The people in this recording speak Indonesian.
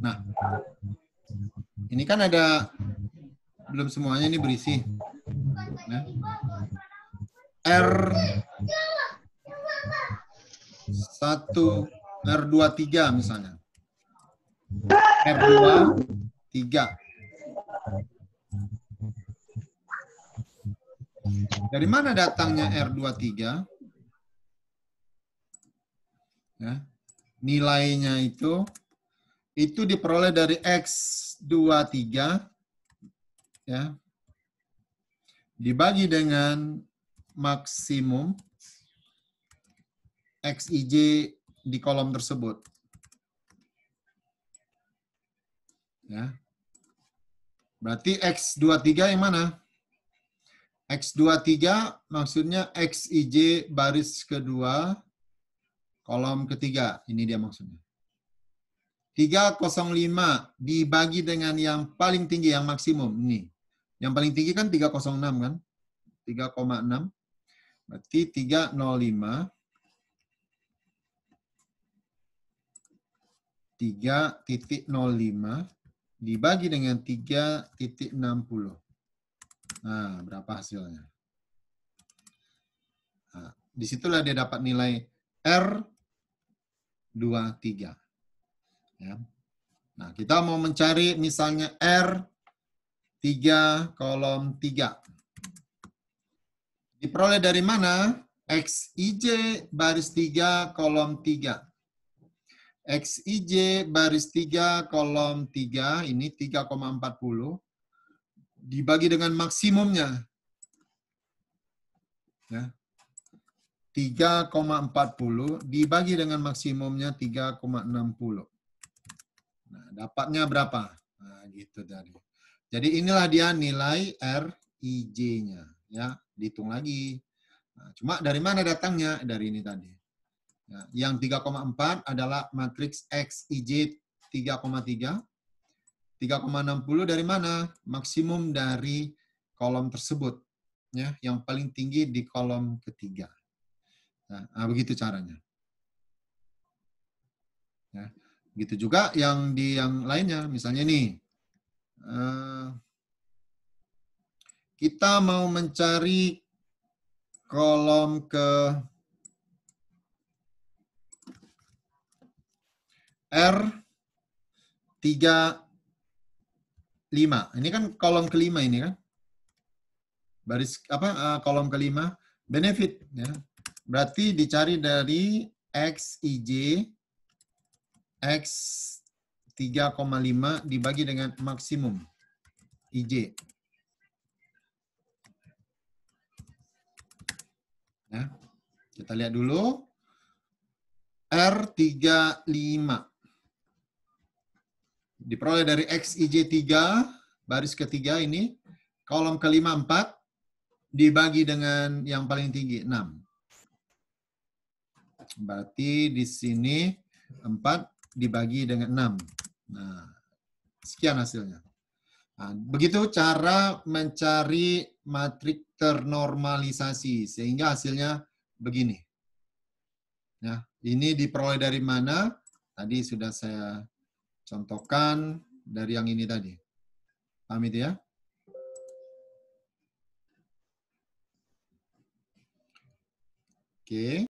Nah, ini kan ada belum semuanya ini berisi. Nah. R satu R dua tiga misalnya. R dua tiga Dari mana datangnya R dua tiga ya, nilainya itu itu diperoleh dari X23 ya dibagi dengan maksimum XIJ di kolom tersebut. Ya. Berarti X23 yang mana? X23 maksudnya XIJ baris kedua Kolom ketiga, ini dia maksudnya. 305 dibagi dengan yang paling tinggi, yang maksimum. nih Yang paling tinggi kan 306 kan? 3,6. Berarti 305 3.05 dibagi dengan 3.60. Nah, berapa hasilnya? Nah, disitulah dia dapat nilai R 2, 3. Ya. Nah, kita mau mencari misalnya R 3 kolom 3. Diperoleh dari mana? XIJ baris 3 kolom 3. XIJ baris 3 kolom 3, ini 3,40, dibagi dengan maksimumnya. Ya, 3,40 dibagi dengan maksimumnya 3,60. Nah, dapatnya berapa? Nah, gitu tadi. Jadi inilah dia nilai RIJ-nya ya, dihitung lagi. Nah, cuma dari mana datangnya? Dari ini tadi. Ya, yang 3,4 adalah matriks XIJ 3,3. 3,60 dari mana? Maksimum dari kolom tersebut ya, yang paling tinggi di kolom ketiga. Nah, begitu caranya. Ya. Begitu juga yang di yang lainnya, misalnya nih, eh, kita mau mencari kolom ke R 35. Ini kan kolom kelima ini kan. Baris apa eh, kolom kelima benefit ya Berarti dicari dari XIJ X 3,5 dibagi dengan maksimum IJ. Ya, kita lihat dulu. R35. Diperoleh dari XIJ3, baris ketiga ini. Kolom kelima 4, dibagi dengan yang paling tinggi, 6. Berarti di sini 4 dibagi dengan 6. Nah, sekian hasilnya. Nah, begitu cara mencari matrik ternormalisasi sehingga hasilnya begini. Nah, ini diperoleh dari mana? Tadi sudah saya contohkan dari yang ini tadi. Paham itu ya? Oke.